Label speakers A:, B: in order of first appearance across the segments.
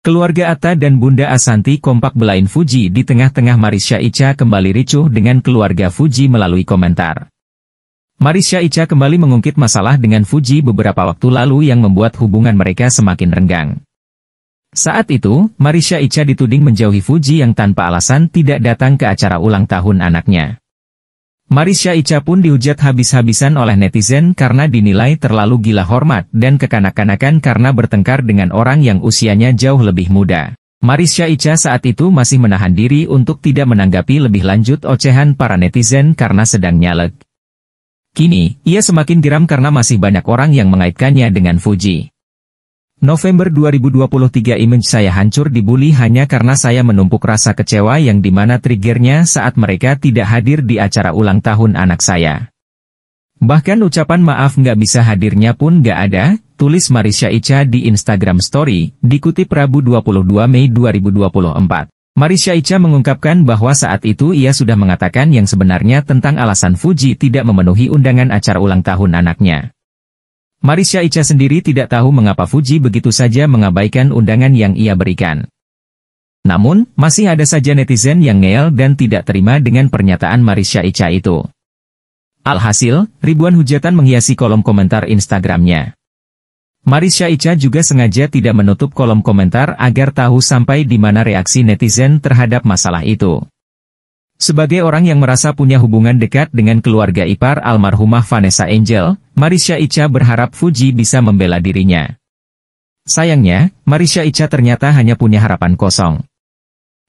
A: Keluarga Atta dan Bunda Asanti kompak belain Fuji di tengah-tengah Marisha Ica kembali ricuh dengan keluarga Fuji melalui komentar. Marisha Ica kembali mengungkit masalah dengan Fuji beberapa waktu lalu yang membuat hubungan mereka semakin renggang. Saat itu, Marisha Ica dituding menjauhi Fuji yang tanpa alasan tidak datang ke acara ulang tahun anaknya. Marisha Ica pun dihujat habis-habisan oleh netizen karena dinilai terlalu gila hormat dan kekanak-kanakan karena bertengkar dengan orang yang usianya jauh lebih muda. Marisha Ica saat itu masih menahan diri untuk tidak menanggapi lebih lanjut ocehan para netizen karena sedang nyalek. Kini, ia semakin geram karena masih banyak orang yang mengaitkannya dengan Fuji. November 2023 image saya hancur dibully hanya karena saya menumpuk rasa kecewa yang dimana triggernya saat mereka tidak hadir di acara ulang tahun anak saya. Bahkan ucapan maaf nggak bisa hadirnya pun nggak ada, tulis Marisha Ica di Instagram Story, dikutip Rabu 22 Mei 2024. Marisha Ica mengungkapkan bahwa saat itu ia sudah mengatakan yang sebenarnya tentang alasan Fuji tidak memenuhi undangan acara ulang tahun anaknya. Marisha Ica sendiri tidak tahu mengapa Fuji begitu saja mengabaikan undangan yang ia berikan. Namun, masih ada saja netizen yang ngeyel dan tidak terima dengan pernyataan Marisha Ica itu. Alhasil, ribuan hujatan menghiasi kolom komentar Instagramnya. Marisha Ica juga sengaja tidak menutup kolom komentar agar tahu sampai di mana reaksi netizen terhadap masalah itu. Sebagai orang yang merasa punya hubungan dekat dengan keluarga ipar almarhumah Vanessa Angel, Marisha Icha berharap Fuji bisa membela dirinya. Sayangnya, Marisha Icha ternyata hanya punya harapan kosong.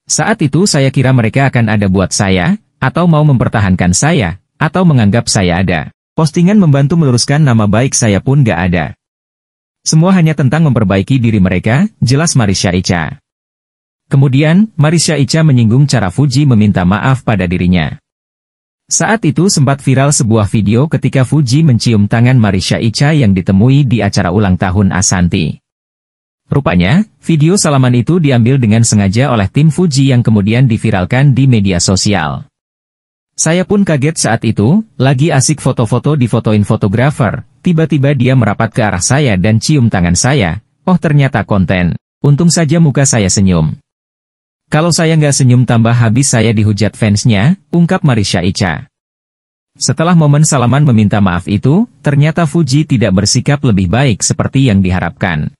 A: Saat itu saya kira mereka akan ada buat saya, atau mau mempertahankan saya, atau menganggap saya ada. Postingan membantu meluruskan nama baik saya pun gak ada. Semua hanya tentang memperbaiki diri mereka, jelas Marisha Icha. Kemudian, Marisha Icha menyinggung cara Fuji meminta maaf pada dirinya. Saat itu sempat viral sebuah video ketika Fuji mencium tangan Marisha Icha yang ditemui di acara ulang tahun Asanti. Rupanya, video salaman itu diambil dengan sengaja oleh tim Fuji yang kemudian diviralkan di media sosial. Saya pun kaget saat itu, lagi asik foto-foto di fotoin fotografer, tiba-tiba dia merapat ke arah saya dan cium tangan saya, oh ternyata konten. Untung saja muka saya senyum. Kalau saya nggak senyum tambah habis saya dihujat fansnya, ungkap Marisha Ica. Setelah momen salaman meminta maaf itu, ternyata Fuji tidak bersikap lebih baik seperti yang diharapkan.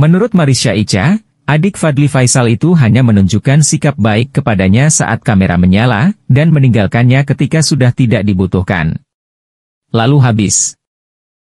A: Menurut Marisha Ica, adik Fadli Faisal itu hanya menunjukkan sikap baik kepadanya saat kamera menyala, dan meninggalkannya ketika sudah tidak dibutuhkan. Lalu habis.